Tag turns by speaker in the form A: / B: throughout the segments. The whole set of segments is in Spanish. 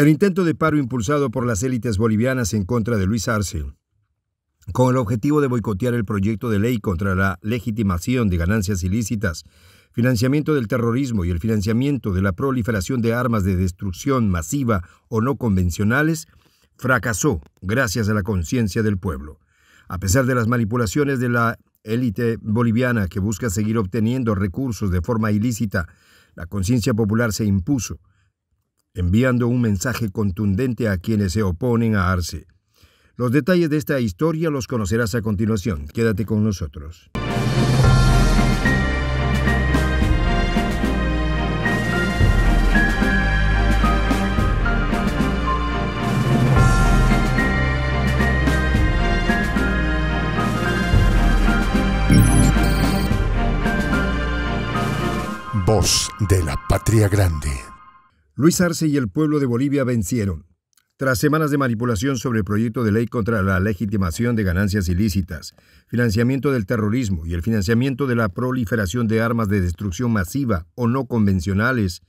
A: El intento de paro impulsado por las élites bolivianas en contra de Luis Arce, con el objetivo de boicotear el proyecto de ley contra la legitimación de ganancias ilícitas, financiamiento del terrorismo y el financiamiento de la proliferación de armas de destrucción masiva o no convencionales, fracasó gracias a la conciencia del pueblo. A pesar de las manipulaciones de la élite boliviana que busca seguir obteniendo recursos de forma ilícita, la conciencia popular se impuso enviando un mensaje contundente a quienes se oponen a Arce. Los detalles de esta historia los conocerás a continuación. Quédate con nosotros. Voz de la Patria Grande. Luis Arce y el pueblo de Bolivia vencieron. Tras semanas de manipulación sobre el proyecto de ley contra la legitimación de ganancias ilícitas, financiamiento del terrorismo y el financiamiento de la proliferación de armas de destrucción masiva o no convencionales,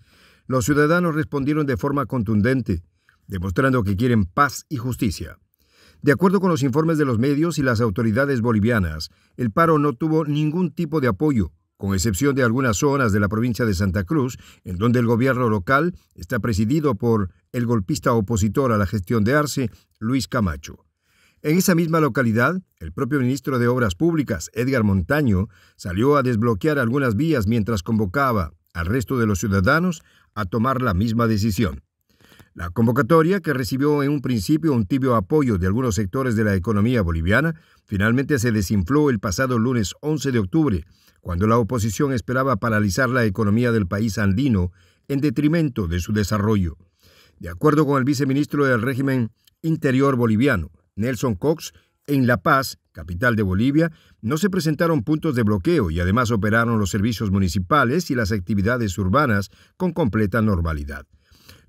A: los ciudadanos respondieron de forma contundente, demostrando que quieren paz y justicia. De acuerdo con los informes de los medios y las autoridades bolivianas, el paro no tuvo ningún tipo de apoyo, con excepción de algunas zonas de la provincia de Santa Cruz, en donde el gobierno local está presidido por el golpista opositor a la gestión de Arce, Luis Camacho. En esa misma localidad, el propio ministro de Obras Públicas, Edgar Montaño, salió a desbloquear algunas vías mientras convocaba al resto de los ciudadanos a tomar la misma decisión. La convocatoria, que recibió en un principio un tibio apoyo de algunos sectores de la economía boliviana, finalmente se desinfló el pasado lunes 11 de octubre, cuando la oposición esperaba paralizar la economía del país andino en detrimento de su desarrollo. De acuerdo con el viceministro del régimen interior boliviano, Nelson Cox, en La Paz, capital de Bolivia, no se presentaron puntos de bloqueo y además operaron los servicios municipales y las actividades urbanas con completa normalidad.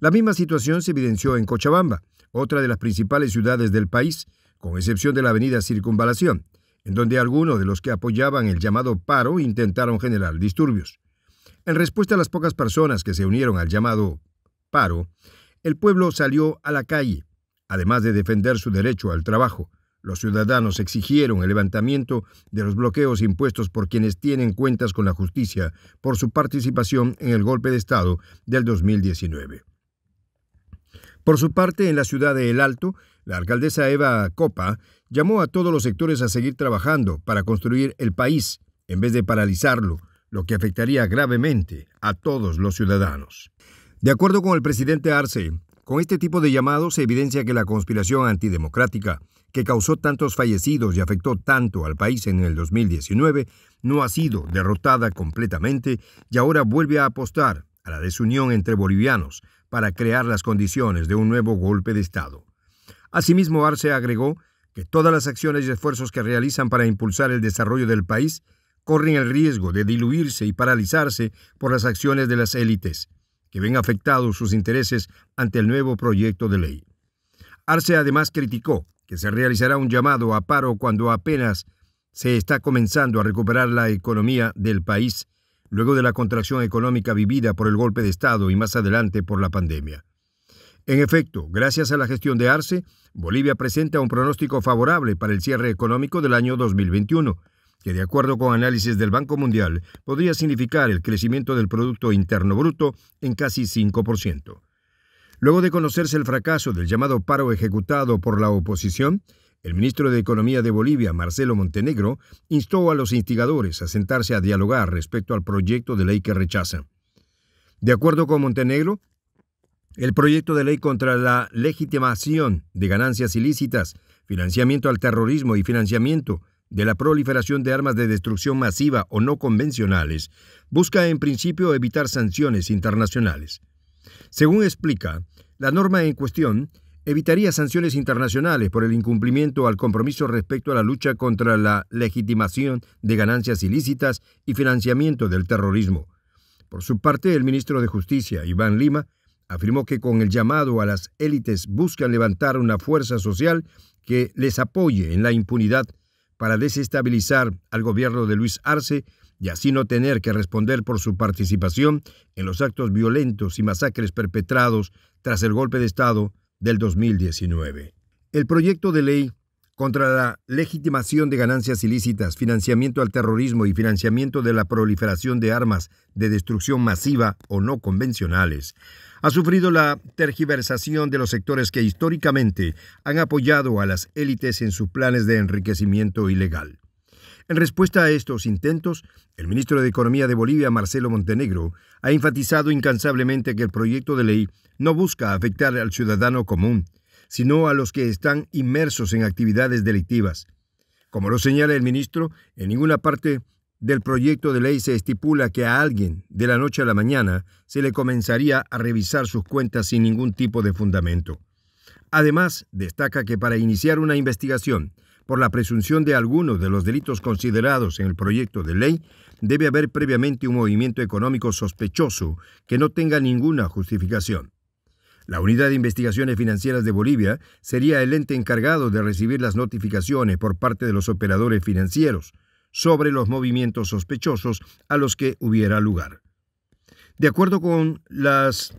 A: La misma situación se evidenció en Cochabamba, otra de las principales ciudades del país, con excepción de la avenida Circunvalación, en donde algunos de los que apoyaban el llamado paro intentaron generar disturbios. En respuesta a las pocas personas que se unieron al llamado paro, el pueblo salió a la calle. Además de defender su derecho al trabajo, los ciudadanos exigieron el levantamiento de los bloqueos impuestos por quienes tienen cuentas con la justicia por su participación en el golpe de Estado del 2019. Por su parte, en la ciudad de El Alto, la alcaldesa Eva Copa llamó a todos los sectores a seguir trabajando para construir el país, en vez de paralizarlo, lo que afectaría gravemente a todos los ciudadanos. De acuerdo con el presidente Arce, con este tipo de llamados se evidencia que la conspiración antidemocrática, que causó tantos fallecidos y afectó tanto al país en el 2019, no ha sido derrotada completamente y ahora vuelve a apostar a la desunión entre bolivianos para crear las condiciones de un nuevo golpe de Estado. Asimismo, Arce agregó que todas las acciones y esfuerzos que realizan para impulsar el desarrollo del país corren el riesgo de diluirse y paralizarse por las acciones de las élites, que ven afectados sus intereses ante el nuevo proyecto de ley. Arce además criticó que se realizará un llamado a paro cuando apenas se está comenzando a recuperar la economía del país luego de la contracción económica vivida por el golpe de Estado y más adelante por la pandemia. En efecto, gracias a la gestión de Arce, Bolivia presenta un pronóstico favorable para el cierre económico del año 2021, que de acuerdo con análisis del Banco Mundial podría significar el crecimiento del Producto Interno Bruto en casi 5%. Luego de conocerse el fracaso del llamado paro ejecutado por la oposición, el ministro de Economía de Bolivia, Marcelo Montenegro, instó a los instigadores a sentarse a dialogar respecto al proyecto de ley que rechazan. De acuerdo con Montenegro, el proyecto de ley contra la legitimación de ganancias ilícitas, financiamiento al terrorismo y financiamiento de la proliferación de armas de destrucción masiva o no convencionales busca en principio evitar sanciones internacionales. Según explica, la norma en cuestión evitaría sanciones internacionales por el incumplimiento al compromiso respecto a la lucha contra la legitimación de ganancias ilícitas y financiamiento del terrorismo. Por su parte, el ministro de Justicia, Iván Lima, afirmó que con el llamado a las élites buscan levantar una fuerza social que les apoye en la impunidad para desestabilizar al gobierno de Luis Arce y así no tener que responder por su participación en los actos violentos y masacres perpetrados tras el golpe de Estado del 2019. El proyecto de ley contra la legitimación de ganancias ilícitas, financiamiento al terrorismo y financiamiento de la proliferación de armas de destrucción masiva o no convencionales, ha sufrido la tergiversación de los sectores que históricamente han apoyado a las élites en sus planes de enriquecimiento ilegal. En respuesta a estos intentos, el ministro de Economía de Bolivia, Marcelo Montenegro, ha enfatizado incansablemente que el proyecto de ley no busca afectar al ciudadano común, sino a los que están inmersos en actividades delictivas. Como lo señala el ministro, en ninguna parte del proyecto de ley se estipula que a alguien, de la noche a la mañana, se le comenzaría a revisar sus cuentas sin ningún tipo de fundamento. Además, destaca que para iniciar una investigación por la presunción de alguno de los delitos considerados en el proyecto de ley, debe haber previamente un movimiento económico sospechoso que no tenga ninguna justificación. La Unidad de Investigaciones Financieras de Bolivia sería el ente encargado de recibir las notificaciones por parte de los operadores financieros sobre los movimientos sospechosos a los que hubiera lugar. De acuerdo con las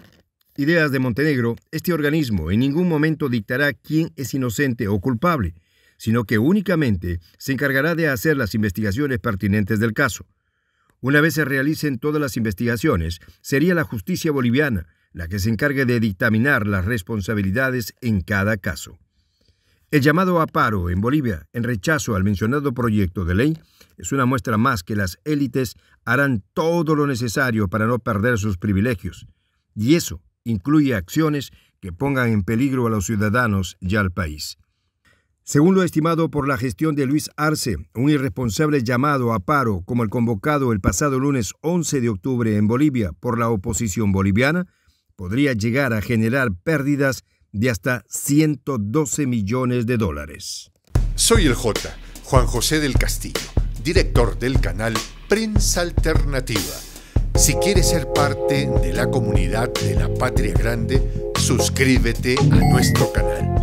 A: ideas de Montenegro, este organismo en ningún momento dictará quién es inocente o culpable, sino que únicamente se encargará de hacer las investigaciones pertinentes del caso. Una vez se realicen todas las investigaciones, sería la justicia boliviana la que se encargue de dictaminar las responsabilidades en cada caso. El llamado a paro en Bolivia en rechazo al mencionado proyecto de ley es una muestra más que las élites harán todo lo necesario para no perder sus privilegios, y eso incluye acciones que pongan en peligro a los ciudadanos y al país. Según lo estimado por la gestión de Luis Arce, un irresponsable llamado a paro como el convocado el pasado lunes 11 de octubre en Bolivia por la oposición boliviana, podría llegar a generar pérdidas de hasta 112 millones de dólares. Soy el J, Juan José del Castillo, director del canal Prensa Alternativa. Si quieres ser parte de la comunidad de la Patria Grande, suscríbete a nuestro canal.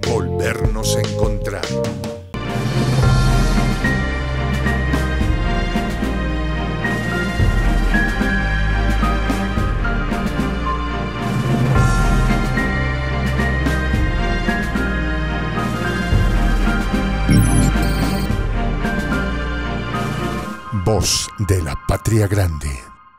A: Vernos encontrar. Voz de la Patria Grande.